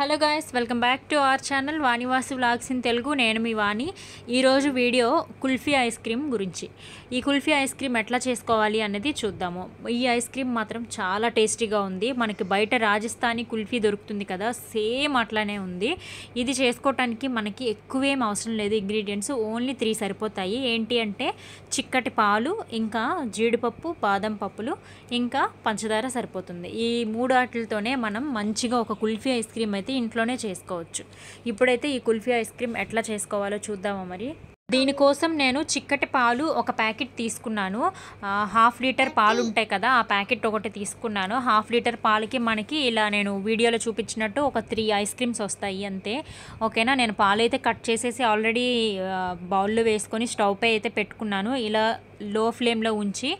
hello guys welcome back to our channel Vanivasu vlogs in Telugu నేను మీ వాణి ఈరోజు వీడియో కుల్ఫీ ఐస్ క్రీమ్ గురించి ఈ కుల్ఫీ ఐస్ క్రీమ్ ఎట్లా చేసుకోవాలి అనేది చూద్దాము ఈ ఐస్ క్రీమ్ మాత్రం చాలా టేస్టీగా ఉంది మనకి బయట రాజస్థానీ కుల్ఫీ దొరుకుతుంది కదా సేమ్ అట్లానే ఉంది ఇది చేసుకోవటానికి మనకి ఎక్కువేం అవసరం లేదు ఇంగ్రీడియంట్స్ ఓన్లీ త్రీ సరిపోతాయి ఏంటి అంటే చిక్కటి పాలు ఇంకా జీడిపప్పు బాదం పప్పులు ఇంకా పంచదార సరిపోతుంది ఈ మూడు వాటితోనే మనం మంచిగా ఒక కుల్ఫీ ఐస్ క్రీమ్ అయితే అయితే ఇంట్లోనే చేసుకోవచ్చు ఇప్పుడైతే ఈ కుల్ఫీ ఐస్ క్రీమ్ ఎట్లా చేసుకోవాలో చూద్దామా మరి దీనికోసం నేను చిక్కటి పాలు ఒక ప్యాకెట్ తీసుకున్నాను హాఫ్ లీటర్ పాలు ఉంటాయి కదా ఆ ప్యాకెట్ ఒకటి తీసుకున్నాను హాఫ్ లీటర్ పాలకి మనకి ఇలా నేను వీడియోలో చూపించినట్టు ఒక త్రీ ఐస్ క్రీమ్స్ వస్తాయి అంతే ఓకేనా నేను పాలు అయితే కట్ చేసేసి ఆల్రెడీ బౌల్లో వేసుకొని స్టవ్ పై అయితే పెట్టుకున్నాను ఇలా లో ఫ్లేమ్లో ఉంచి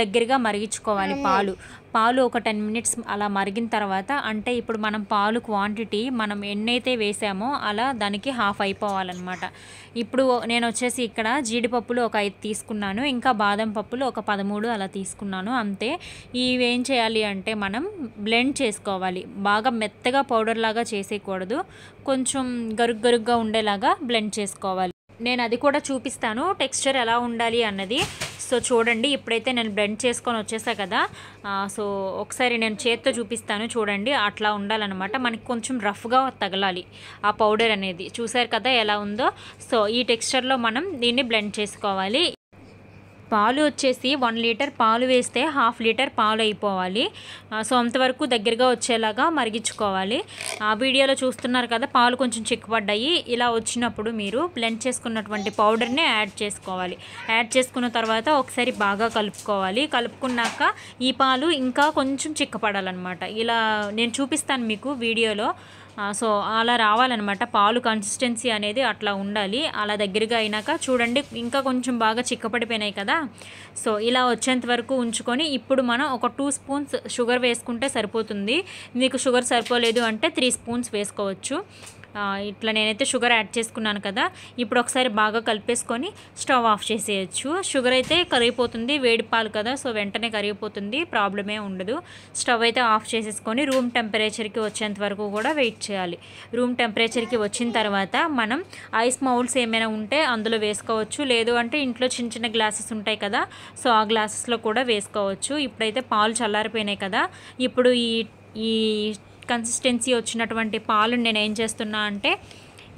దగ్గరగా మరిగించుకోవాలి పాలు పాలు ఒక టెన్ మినిట్స్ అలా మరిగిన తర్వాత అంటే ఇప్పుడు మనం పాలు క్వాంటిటీ మనం ఎన్నైతే వేసామో అలా దానికి హాఫ్ అయిపోవాలన్నమాట ఇప్పుడు నేను వచ్చేసి ఇక్కడ జీడిపప్పులు ఒక ఐదు తీసుకున్నాను ఇంకా బాదం పప్పులు ఒక పదమూడు అలా తీసుకున్నాను అంతే ఇవేం చేయాలి అంటే మనం బ్లెండ్ చేసుకోవాలి బాగా మెత్తగా పౌడర్ లాగా చేసేయకూడదు కొంచెం గరుగ్గా ఉండేలాగా బ్లెండ్ చేసుకోవాలి నేను అది కూడా చూపిస్తాను టెక్స్చర్ ఎలా ఉండాలి అన్నది సో చూడండి ఇప్పుడైతే నేను బ్లెండ్ చేసుకొని వచ్చేసా కదా సో ఒకసారి నేను చేత్తో చూపిస్తాను చూడండి అట్లా ఉండాలన్నమాట మనకి కొంచెం రఫ్గా తగలాలి ఆ పౌడర్ అనేది చూసారు కదా ఎలా ఉందో సో ఈ టెక్స్చర్లో మనం దీన్ని బ్లెండ్ చేసుకోవాలి పాలు వచ్చేసి వన్ లీటర్ పాలు వేస్తే హాఫ్ లీటర్ పాలు అయిపోవాలి సో అంతవరకు దగ్గరగా వచ్చేలాగా మరిగించుకోవాలి ఆ వీడియోలో చూస్తున్నారు కదా పాలు కొంచెం చిక్కుపడ్డాయి ఇలా వచ్చినప్పుడు మీరు బ్లెండ్ చేసుకున్నటువంటి పౌడర్ని యాడ్ చేసుకోవాలి యాడ్ చేసుకున్న తర్వాత ఒకసారి బాగా కలుపుకోవాలి కలుపుకున్నాక ఈ పాలు ఇంకా కొంచెం చిక్కపడాలన్నమాట ఇలా నేను చూపిస్తాను మీకు వీడియోలో సో అలా రావాలన్నమాట పాలు కన్సిస్టెన్సీ అనేది అట్లా ఉండాలి అలా దగ్గరగా అయినాక చూడండి ఇంకా కొంచెం బాగా చిక్కపడిపోయినాయి కదా సో ఇలా వచ్చేంత వరకు ఉంచుకొని ఇప్పుడు మనం ఒక టూ స్పూన్స్ షుగర్ వేసుకుంటే సరిపోతుంది మీకు షుగర్ సరిపోలేదు అంటే త్రీ స్పూన్స్ వేసుకోవచ్చు ఇట్లా నేనైతే షుగర్ యాడ్ చేసుకున్నాను కదా ఇప్పుడు ఒకసారి బాగా కలిపేసుకొని స్టవ్ ఆఫ్ చేసేయచ్చు షుగర్ అయితే కరిగిపోతుంది వేడి పాలు కదా సో వెంటనే కరిగిపోతుంది ప్రాబ్లమే ఉండదు స్టవ్ అయితే ఆఫ్ చేసేసుకొని రూమ్ టెంపరేచర్కి వచ్చేంత వరకు కూడా వెయిట్ చేయాలి రూమ్ టెంపరేచర్కి వచ్చిన తర్వాత మనం ఐస్ మౌల్స్ ఏమైనా ఉంటే అందులో వేసుకోవచ్చు లేదు అంటే ఇంట్లో చిన్న చిన్న గ్లాసెస్ ఉంటాయి కదా సో ఆ గ్లాసెస్లో కూడా వేసుకోవచ్చు ఇప్పుడైతే పాలు చల్లారిపోయినాయి కదా ఇప్పుడు ఈ ఈ కన్సిస్టెన్సీ వచ్చినటువంటి పాలు నేను ఏం చేస్తున్నా అంటే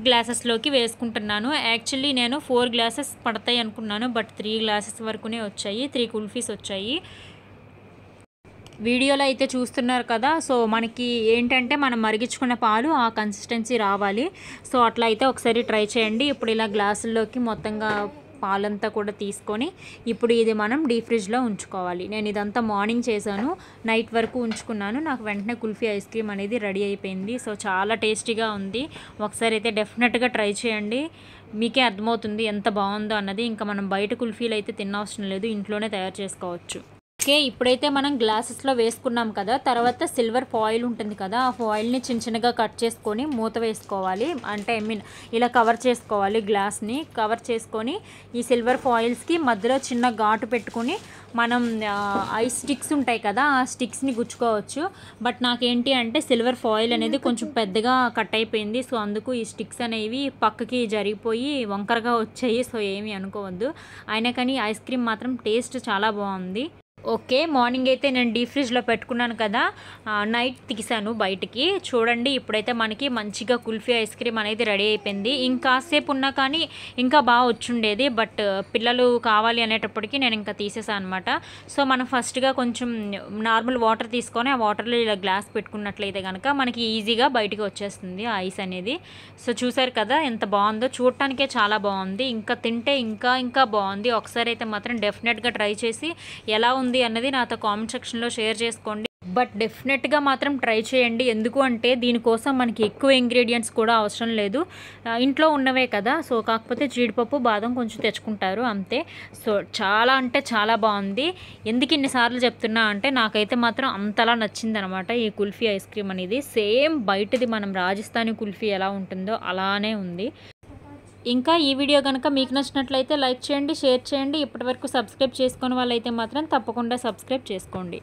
గ్లాసెస్లోకి వేసుకుంటున్నాను యాక్చువల్లీ నేను ఫోర్ గ్లాసెస్ పడతాయి అనుకున్నాను బట్ త్రీ గ్లాసెస్ వరకునే వచ్చాయి త్రీ కుల్ఫీస్ వచ్చాయి వీడియోలో అయితే చూస్తున్నారు కదా సో మనకి ఏంటంటే మనం మరిగించుకున్న పాలు ఆ కన్సిస్టెన్సీ రావాలి సో అట్లా అయితే ఒకసారి ట్రై చేయండి ఇప్పుడు ఇలా గ్లాసుల్లోకి మొత్తంగా పాలంతా కూడా తీసుకొని ఇప్పుడు ఇది మనం డీ ఫ్రిడ్జ్లో ఉంచుకోవాలి నేను ఇదంతా మార్నింగ్ చేశాను నైట్ వరకు ఉంచుకున్నాను నాకు వెంటనే కుల్ఫీ ఐస్ క్రీమ్ అనేది రెడీ అయిపోయింది సో చాలా టేస్టీగా ఉంది ఒకసారి అయితే డెఫినెట్గా ట్రై చేయండి మీకే అర్థమవుతుంది ఎంత బాగుందో అన్నది ఇంకా మనం బయట కుల్ఫీలు అయితే తినవసరం లేదు ఇంట్లోనే తయారు చేసుకోవచ్చు ఓకే ఇప్పుడైతే మనం గ్లాసెస్లో వేసుకున్నాం కదా తర్వాత సిల్వర్ ఫాయిల్ ఉంటుంది కదా ఆ ఫాయిల్ని చిన్న చిన్నగా కట్ చేసుకొని మూత వేసుకోవాలి అంటే ఐ మీన్ ఇలా కవర్ చేసుకోవాలి గ్లాస్ని కవర్ చేసుకొని ఈ సిల్వర్ ఫాయిల్స్కి మధ్యలో చిన్న ఘాటు పెట్టుకొని మనం ఐస్ స్టిక్స్ ఉంటాయి కదా ఆ స్టిక్స్ని గుచ్చుకోవచ్చు బట్ నాకేంటి అంటే సిల్వర్ ఫాయిల్ అనేది కొంచెం పెద్దగా కట్ అయిపోయింది సో అందుకు ఈ స్టిక్స్ అనేవి పక్కకి జరిగిపోయి వంకరగా వచ్చాయి సో ఏమీ అనుకోవద్దు అయినా కానీ ఐస్ క్రీమ్ మాత్రం టేస్ట్ చాలా బాగుంది ఓకే మార్నింగ్ అయితే నేను డీప్ ఫ్రిడ్జ్లో పెట్టుకున్నాను కదా నైట్ తీసాను బయటికి చూడండి ఇప్పుడైతే మనకి మంచిగా కుల్ఫీ ఐస్ క్రీమ్ అనేది రెడీ అయిపోయింది ఇంకాసేపు ఉన్నా కానీ ఇంకా బాగా వచ్చుండేది బట్ పిల్లలు కావాలి అనేటప్పటికీ నేను ఇంకా తీసేసాను అనమాట సో మనం ఫస్ట్గా కొంచెం నార్మల్ వాటర్ తీసుకొని ఆ వాటర్లో ఇలా గ్లాస్ పెట్టుకున్నట్లయితే కనుక మనకి ఈజీగా బయటికి వచ్చేస్తుంది ఐస్ అనేది సో చూసారు కదా ఎంత బాగుందో చూడటానికే చాలా బాగుంది ఇంకా తింటే ఇంకా ఇంకా బాగుంది ఒకసారి అయితే మాత్రం డెఫినెట్గా ట్రై చేసి ఎలా ఉంది ఉంది అన్నది నాతో కామెంట్ సెక్షన్లో షేర్ చేసుకోండి బట్ డెఫినెట్గా మాత్రం ట్రై చేయండి ఎందుకు అంటే దీనికోసం మనకి ఎక్కువ ఇంగ్రీడియంట్స్ కూడా అవసరం లేదు ఇంట్లో ఉన్నవే కదా సో కాకపోతే జీడిపప్పు బాదం కొంచెం తెచ్చుకుంటారు అంతే సో చాలా అంటే చాలా బాగుంది ఎందుకు ఇన్నిసార్లు చెప్తున్నా అంటే నాకైతే మాత్రం అంతలా నచ్చింది అనమాట ఈ కుల్ఫీ ఐస్ క్రీమ్ అనేది సేమ్ బయటది మనం రాజస్థానీ కుల్ఫీ ఎలా ఉంటుందో అలానే ఉంది ఇంకా ఈ వీడియో కనుక మీకు నచ్చినట్లయితే లైక్ చేయండి షేర్ చేయండి ఇప్పటివరకు సబ్స్క్రైబ్ చేసుకుని వాళ్ళైతే మాత్రం తప్పకుండా సబ్స్క్రైబ్ చేసుకోండి